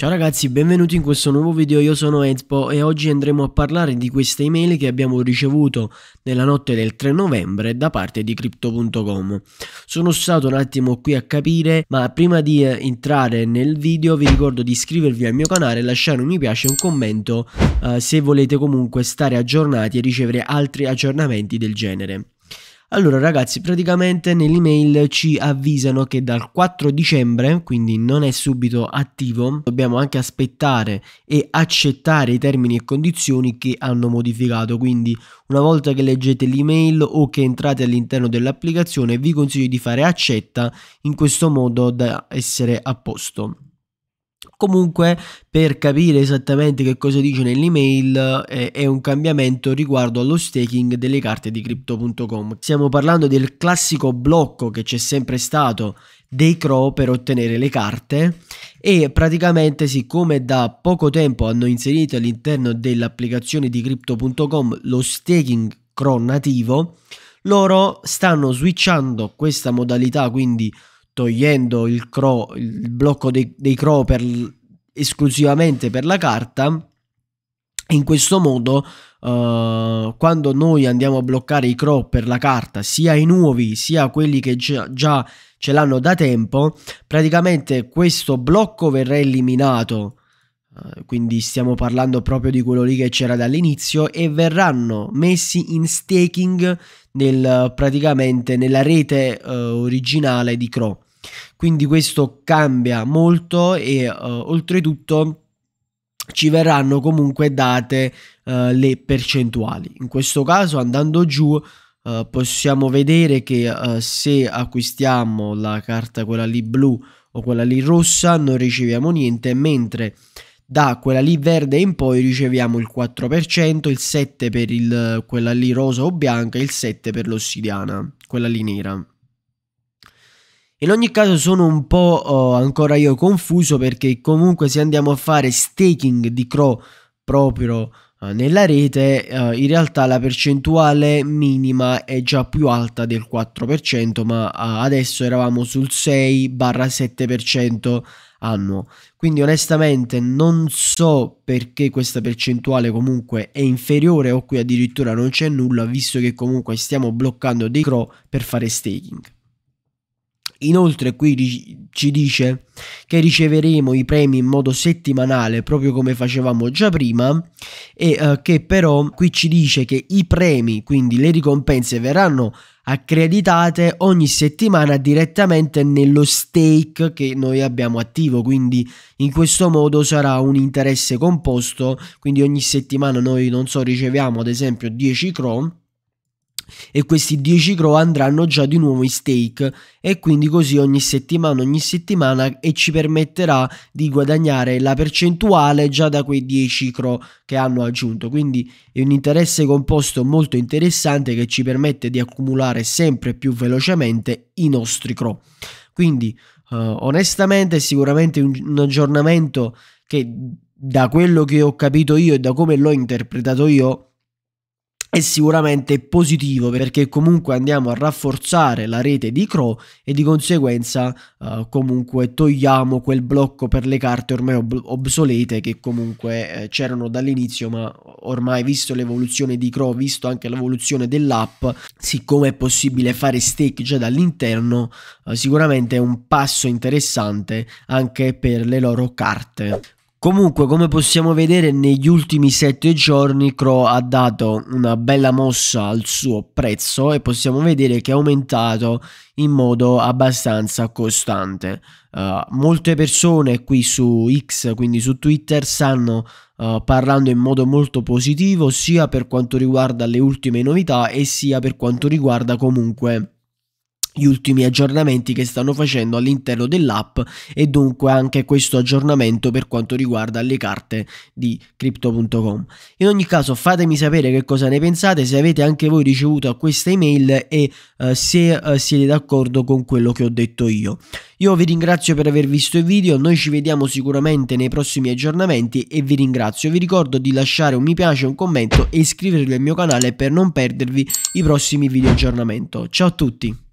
Ciao ragazzi, benvenuti in questo nuovo video, io sono Ezpo e oggi andremo a parlare di queste email che abbiamo ricevuto nella notte del 3 novembre da parte di Crypto.com. Sono stato un attimo qui a capire, ma prima di eh, entrare nel video vi ricordo di iscrivervi al mio canale, lasciare un mi piace e un commento eh, se volete comunque stare aggiornati e ricevere altri aggiornamenti del genere. Allora ragazzi, praticamente nell'email ci avvisano che dal 4 dicembre, quindi non è subito attivo, dobbiamo anche aspettare e accettare i termini e condizioni che hanno modificato, quindi una volta che leggete l'email o che entrate all'interno dell'applicazione vi consiglio di fare accetta, in questo modo da essere a posto. Comunque, per capire esattamente che cosa dice nell'email, eh, è un cambiamento riguardo allo staking delle carte di crypto.com. Stiamo parlando del classico blocco che c'è sempre stato dei CRO per ottenere le carte e praticamente siccome da poco tempo hanno inserito all'interno dell'applicazione di crypto.com lo staking CRO nativo, loro stanno switchando questa modalità, quindi togliendo il, cro, il blocco dei, dei crow per, esclusivamente per la carta. In questo modo, uh, quando noi andiamo a bloccare i crow per la carta, sia i nuovi sia quelli che già, già ce l'hanno da tempo, praticamente questo blocco verrà eliminato. Uh, quindi stiamo parlando proprio di quello lì che c'era dall'inizio e verranno messi in staking nel, praticamente nella rete uh, originale di Crow. Quindi questo cambia molto e uh, oltretutto ci verranno comunque date uh, le percentuali. In questo caso andando giù uh, possiamo vedere che se acquistiamo la carta quella lì blu o quella lì rossa non riceviamo niente, mentre da quella lì verde in poi riceviamo il 4%, il 7% per il, quella lì rosa o bianca e il 7% per l'ossidiana, quella lì nera. In ogni caso sono un po' oh, ancora io confuso perché comunque se andiamo a fare staking di Crow proprio eh, nella rete eh, in realtà la percentuale minima è già più alta del 4% ma eh, adesso eravamo sul 6-7% annuo quindi onestamente non so perché questa percentuale comunque è inferiore o qui addirittura non c'è nulla visto che comunque stiamo bloccando dei crow per fare staking Inoltre qui ci dice che riceveremo i premi in modo settimanale proprio come facevamo già prima e eh, che però qui ci dice che i premi, quindi le ricompense verranno accreditate ogni settimana direttamente nello stake che noi abbiamo attivo quindi in questo modo sarà un interesse composto quindi ogni settimana noi non so riceviamo ad esempio 10 cron e questi 10 grow andranno già di nuovo in stake e quindi così ogni settimana ogni settimana e ci permetterà di guadagnare la percentuale già da quei 10 crow che hanno aggiunto quindi è un interesse composto molto interessante che ci permette di accumulare sempre più velocemente i nostri crow quindi eh, onestamente è sicuramente un, un aggiornamento che da quello che ho capito io e da come l'ho interpretato io è sicuramente positivo perché comunque andiamo a rafforzare la rete di Crow e di conseguenza uh, comunque togliamo quel blocco per le carte ormai ob- obsolete che comunque eh, c'erano dall'inizio ma ormai visto l'evoluzione di Crow, visto anche l'evoluzione dell'app, siccome è possibile fare stake già dall'interno, uh, sicuramente è un passo interessante anche per le loro carte. Comunque, come possiamo vedere, negli ultimi 7 giorni Crow ha dato una bella mossa al suo prezzo e possiamo vedere che è aumentato in modo abbastanza costante. Uh, molte persone qui su X, quindi su Twitter, stanno uh, parlando in modo molto positivo sia per quanto riguarda le ultime novità e sia per quanto riguarda comunque gli ultimi aggiornamenti che stanno facendo all'interno dell'app e dunque anche questo aggiornamento per quanto riguarda le carte di crypto.com. In ogni caso fatemi sapere che cosa ne pensate, se avete anche voi ricevuto questa email e eh, se eh, siete d'accordo con quello che ho detto io. Io vi ringrazio per aver visto il video, noi ci vediamo sicuramente nei prossimi aggiornamenti e vi ringrazio. Vi ricordo di lasciare un mi piace, un commento e iscrivervi al mio canale per non perdervi i prossimi video aggiornamento. Ciao a tutti!